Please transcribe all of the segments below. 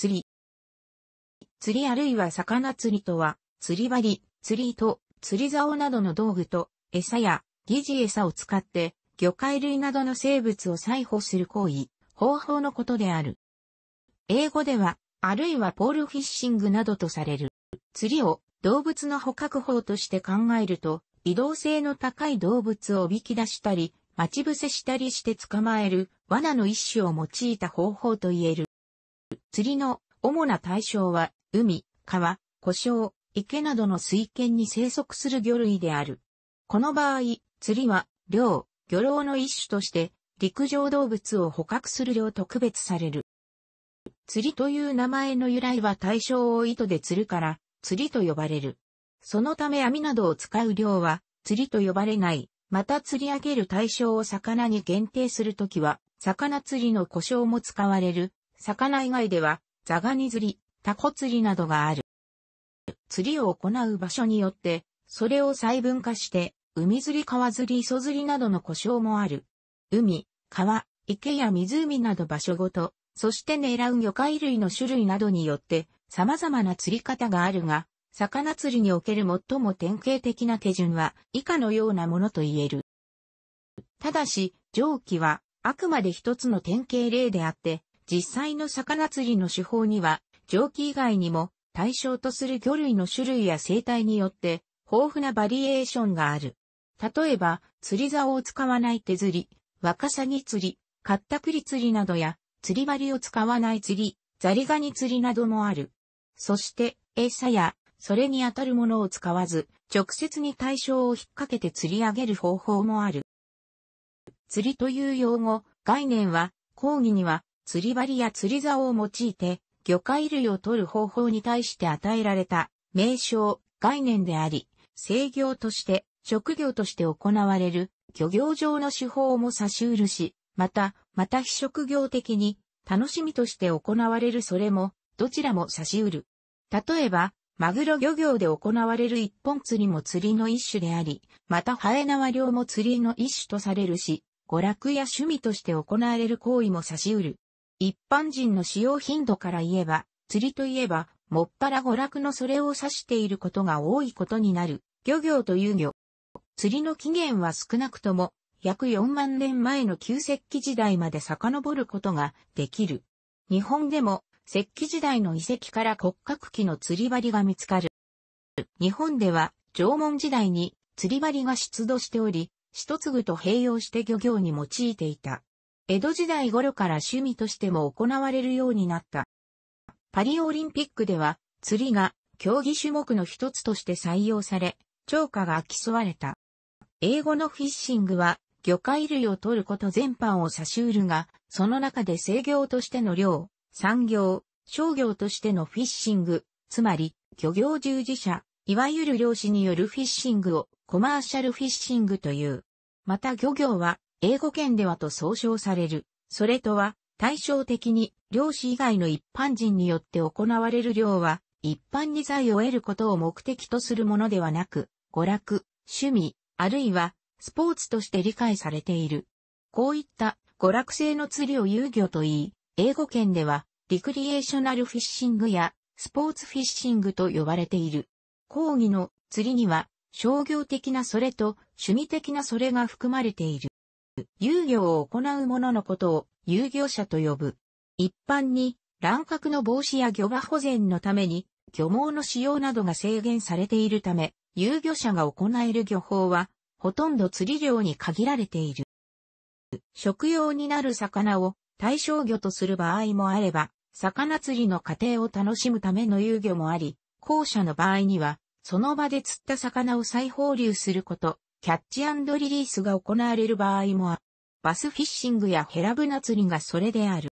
釣り。釣りあるいは魚釣りとは、釣り針、釣り糸、釣り竿などの道具と、餌や疑似餌を使って、魚介類などの生物を採捕する行為、方法のことである。英語では、あるいはポールフィッシングなどとされる。釣りを動物の捕獲法として考えると、移動性の高い動物をおびき出したり、待ち伏せしたりして捕まえる罠の一種を用いた方法と言える。釣りの主な対象は、海、川、湖沼、池などの水圏に生息する魚類である。この場合、釣りは、漁、漁労の一種として、陸上動物を捕獲する漁と区別される。釣りという名前の由来は対象を糸で釣るから、釣りと呼ばれる。そのため網などを使う漁は、釣りと呼ばれない、また釣り上げる対象を魚に限定するときは、魚釣りの故障も使われる魚以外では、ザガニ釣り、タコ釣りなどがある。釣りを行う場所によって、それを細分化して、海釣り、川釣り、磯釣りなどの故障もある。海、川、池や湖など場所ごと、そして狙う魚介類の種類などによって、様々な釣り方があるが、魚釣りにおける最も典型的な手順は以下のようなものと言える。ただし、上記はあくまで一つの典型例であって、実際の魚釣りの手法には、蒸気以外にも対象とする魚類の種類や生態によって豊富なバリエーションがある。例えば、釣り竿を使わない手釣り、ワカサギ釣り、カッタクリ釣りなどや、釣り針を使わない釣り、ザリガニ釣りなどもある。そして、餌や、それに当たるものを使わず、直接に対象を引っ掛けて釣り上げる方法もある。釣りという用語、概念は、講義には釣り針や釣り竿を用いて、魚介類を取る方法に対して与えられた名称、概念であり、制業として、職業として行われる漁業上の手法も差し得るし、また、また非職業的に楽しみとして行われるそれも、どちらも差し得る。例えば、マグロ漁業で行われる一本釣りも釣りの一種であり、またハエ縄漁も釣りの一種とされるし、娯楽や趣味として行われる行為も差し得る。一般人の使用頻度から言えば、釣りといえば、もっぱら娯楽のそれを指していることが多いことになる、漁業と遊漁。釣りの起源は少なくとも、約4万年前の旧石器時代まで遡ることができる。日本でも、石器時代の遺跡から骨格器の釣り針が見つかる。日本では、縄文時代に釣り針が出土しており、一粒と併用して漁業に用いていた。江戸時代頃から趣味としても行われるようになった。パリオリンピックでは釣りが競技種目の一つとして採用され、釣果が競われた。英語のフィッシングは魚介類を取ること全般を差し得るが、その中で制業としての漁、産業、商業としてのフィッシング、つまり漁業従事者、いわゆる漁師によるフィッシングをコマーシャルフィッシングという。また漁業は英語圏ではと総称される。それとは、対照的に、漁師以外の一般人によって行われる漁は、一般に財を得ることを目的とするものではなく、娯楽、趣味、あるいは、スポーツとして理解されている。こういった娯楽性の釣りを遊漁といい、英語圏では、リクリエーショナルフィッシングや、スポーツフィッシングと呼ばれている。講義の釣りには、商業的なそれと趣味的なそれが含まれている。遊業を行う者のことを遊漁者と呼ぶ。一般に、乱獲の防止や漁場保全のために、漁網の使用などが制限されているため、遊漁者が行える漁法は、ほとんど釣り漁に限られている。食用になる魚を対象魚とする場合もあれば、魚釣りの過程を楽しむための遊漁もあり、後者の場合には、その場で釣った魚を再放流すること、キャッチリリースが行われる場合もあ、バスフィッシングやヘラブナ釣りがそれである。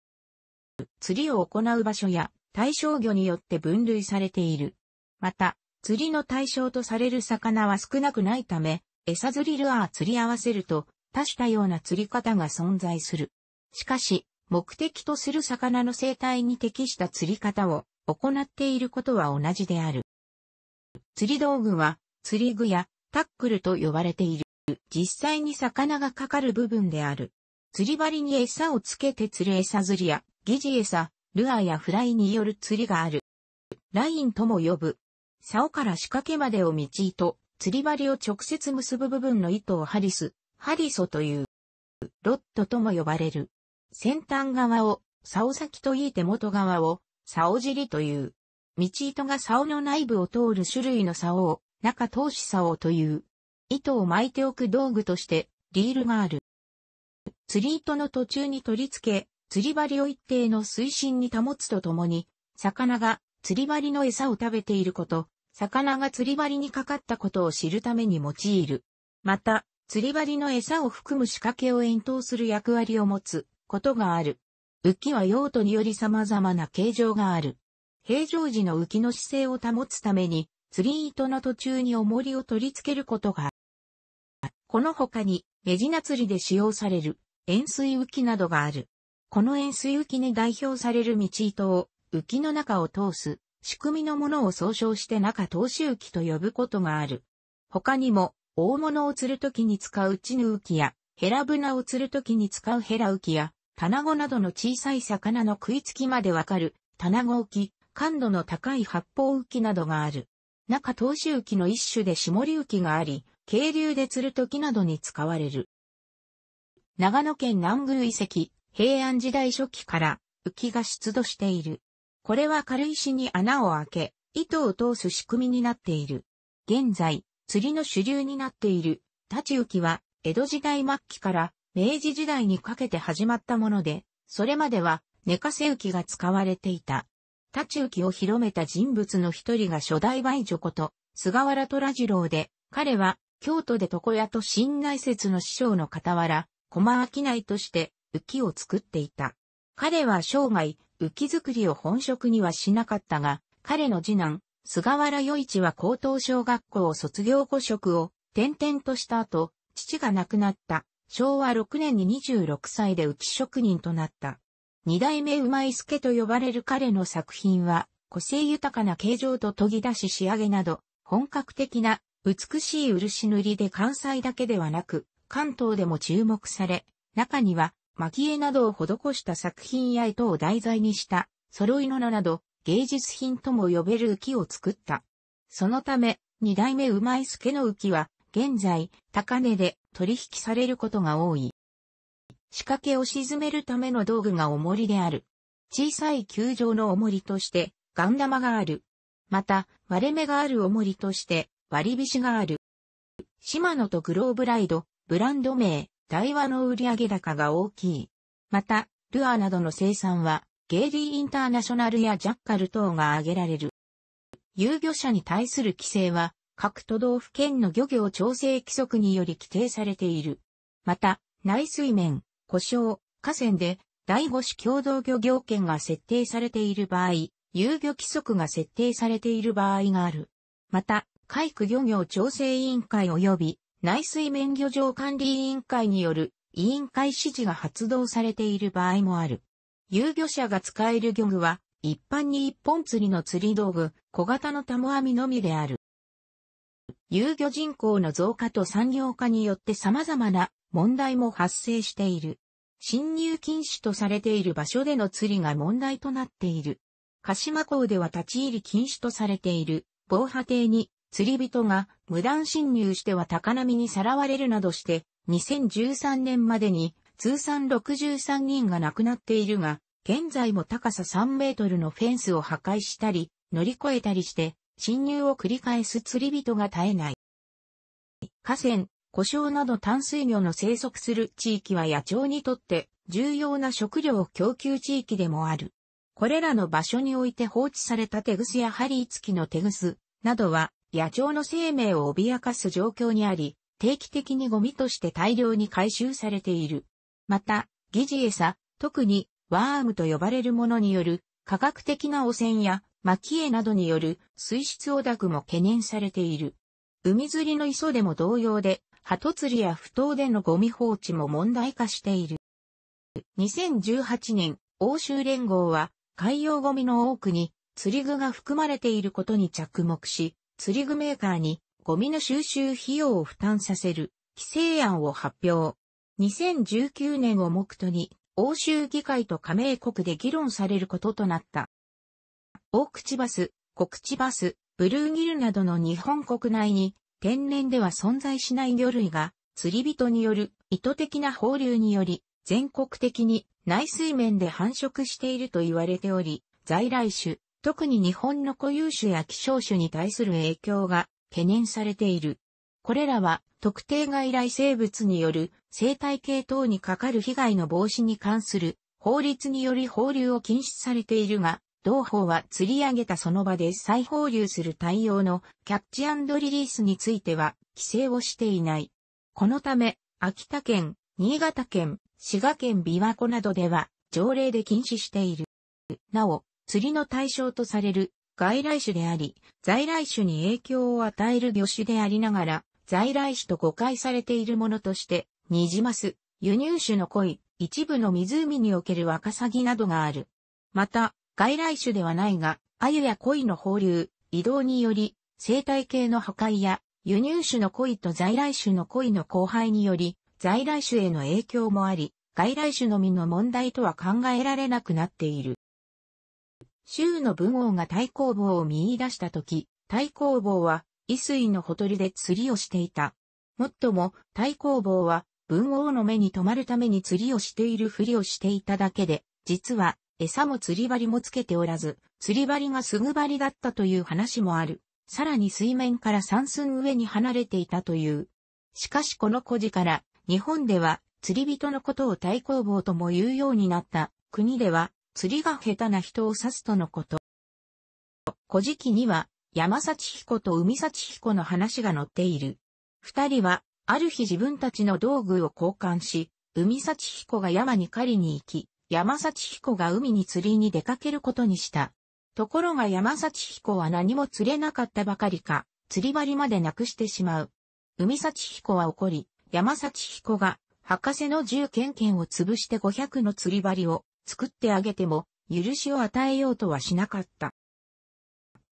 釣りを行う場所や対象魚によって分類されている。また、釣りの対象とされる魚は少なくないため、餌釣りルアー釣り合わせると、多種多様な釣り方が存在する。しかし、目的とする魚の生態に適した釣り方を行っていることは同じである。釣り道具は、釣り具やタックルと呼ばれている。実際に魚がかかる部分である。釣り針に餌をつけて釣る餌釣りや、疑似餌、ルアーやフライによる釣りがある。ラインとも呼ぶ。竿から仕掛けまでを道糸、釣り針を直接結ぶ部分の糸をハリス、ハリソという。ロットとも呼ばれる。先端側を、竿先といい手元側を、竿尻という。道糸が竿の内部を通る種類の竿を、中投資竿という、糸を巻いておく道具としてリールがある。釣り糸の途中に取り付け、釣り針を一定の水深に保つとともに、魚が釣り針の餌を食べていること、魚が釣り針にかかったことを知るために用いる。また、釣り針の餌を含む仕掛けを遠投する役割を持つことがある。浮きは用途により様々な形状がある。平常時の浮きの姿勢を保つために、釣り糸の途中に重りを取り付けることが、この他に、メジナ釣りで使用される、円錐浮きなどがある。この円錐浮きに代表される道糸を、浮きの中を通す、仕組みのものを総称して中通し浮きと呼ぶことがある。他にも、大物を釣るときに使うチヌ浮きや、ヘラブナを釣るときに使うヘラ浮きや、タナゴなどの小さい魚の食いつきまでわかる、タナゴ浮き、感度の高い発泡浮きなどがある。中東手浮の一種で下流浮があり、渓流で釣る時などに使われる。長野県南宮遺跡、平安時代初期から浮が出土している。これは軽石に穴を開け、糸を通す仕組みになっている。現在、釣りの主流になっている、立ち浮きは、江戸時代末期から明治時代にかけて始まったもので、それまでは寝かせ浮きが使われていた。立ち浮きを広めた人物の一人が初代梅女こと、菅原虎次郎で、彼は、京都で床屋と新内説の師匠の傍ら、駒商いとして、浮きを作っていた。彼は生涯、浮き作りを本職にはしなかったが、彼の次男、菅原与一は高等小学校を卒業後職を転々とした後、父が亡くなった昭和6年に26歳で浮き職人となった。二代目馬井助と呼ばれる彼の作品は、個性豊かな形状と研ぎ出し仕上げなど、本格的な美しい漆塗りで関西だけではなく、関東でも注目され、中には、蒔絵などを施した作品や糸を題材にした、揃いの名など、芸術品とも呼べる浮を作った。そのため、二代目馬井助の浮は、現在、高値で取引されることが多い。仕掛けを沈めるための道具が重りである。小さい球状の重りとして、ガン玉がある。また、割れ目がある重りとして、割り菱がある。シマノとグローブライド、ブランド名、台湾の売上高が大きい。また、ルアーなどの生産は、ゲイリーインターナショナルやジャッカル等が挙げられる。遊漁者に対する規制は、各都道府県の漁業調整規則により規定されている。また、内水面、故障、河川で、第5種共同漁業権が設定されている場合、遊漁規則が設定されている場合がある。また、海区漁業調整委員会及び内水面漁場管理委員会による委員会指示が発動されている場合もある。遊漁者が使える漁具は、一般に一本釣りの釣り道具、小型のモ網のみである。遊漁人口の増加と産業化によって様々な問題も発生している。侵入禁止とされている場所での釣りが問題となっている。鹿島港では立ち入り禁止とされている防波堤に釣り人が無断侵入しては高波にさらわれるなどして2013年までに通算63人が亡くなっているが、現在も高さ3メートルのフェンスを破壊したり、乗り越えたりして、侵入を繰り返す釣り人が絶えない。河川、胡椒など淡水魚の生息する地域は野鳥にとって重要な食料供給地域でもある。これらの場所において放置されたテグスやハリーツキのテグスなどは野鳥の生命を脅かす状況にあり、定期的にゴミとして大量に回収されている。また、疑似餌、特にワームと呼ばれるものによる科学的な汚染や蒔絵などによる水質汚濁も懸念されている。海釣りの磯でも同様で、鳩釣りや不当でのゴミ放置も問題化している。2018年、欧州連合は海洋ゴミの多くに釣り具が含まれていることに着目し、釣り具メーカーにゴミの収集費用を負担させる規制案を発表。2019年を目途に欧州議会と加盟国で議論されることとなった。オークチバス、コクチバス、ブルーギルなどの日本国内に天然では存在しない魚類が、釣り人による意図的な放流により、全国的に内水面で繁殖していると言われており、在来種、特に日本の固有種や希少種に対する影響が懸念されている。これらは特定外来生物による生態系等にかかる被害の防止に関する法律により放流を禁止されているが、同法は釣り上げたその場で再放流する対応のキャッチリリースについては規制をしていない。このため、秋田県、新潟県、滋賀県琵琶湖などでは条例で禁止している。なお、釣りの対象とされる外来種であり、在来種に影響を与える魚種でありながら、在来種と誤解されているものとして、ニジマス、輸入種の鯉、一部の湖におけるワカサギなどがある。また、外来種ではないが、アユや鯉の放流、移動により、生態系の破壊や、輸入種の鯉と在来種の鯉の交配により、在来種への影響もあり、外来種のみの問題とは考えられなくなっている。州の文王が太公棒を見出したとき、太公棒は、伊水のほとりで釣りをしていた。もっとも、太公棒は、文王の目に留まるために釣りをしているふりをしていただけで、実は、餌も釣り針もつけておらず、釣り針がすぐ針だったという話もある。さらに水面から三寸上に離れていたという。しかしこの古事から、日本では釣り人のことを対抗棒とも言うようになった。国では釣りが下手な人を指すとのこと。古事記には山幸彦と海幸彦の話が載っている。二人はある日自分たちの道具を交換し、海幸彦が山に狩りに行き、山崎彦が海に釣りに出かけることにした。ところが山崎彦は何も釣れなかったばかりか、釣り針までなくしてしまう。海崎彦は怒り、山崎彦が、博士の銃剣剣を潰して500の釣り針を作ってあげても、許しを与えようとはしなかった。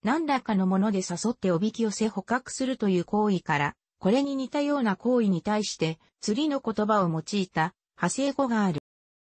何らかのもので誘っておびき寄せ捕獲するという行為から、これに似たような行為に対して、釣りの言葉を用いた派生語がある。